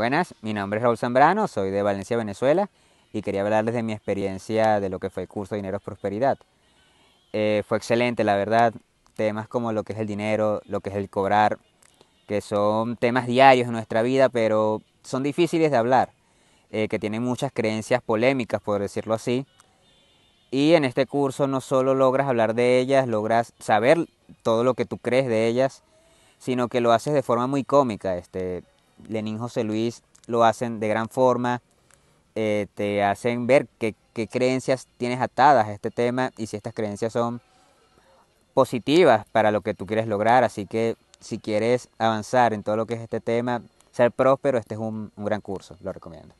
Buenas, mi nombre es Raúl Zambrano, soy de Valencia, Venezuela, y quería hablarles de mi experiencia de lo que fue el curso de Dineros Prosperidad. Eh, fue excelente, la verdad, temas como lo que es el dinero, lo que es el cobrar, que son temas diarios en nuestra vida, pero son difíciles de hablar, eh, que tienen muchas creencias polémicas, por decirlo así. Y en este curso no solo logras hablar de ellas, logras saber todo lo que tú crees de ellas, sino que lo haces de forma muy cómica. Este, Lenín José Luis lo hacen de gran forma, eh, te hacen ver qué, creencias tienes atadas a este tema y si estas creencias son positivas para lo que tú quieres lograr. Así que si quieres avanzar en todo lo que es este tema, ser próspero, este es un gran curso, lo recomiendo.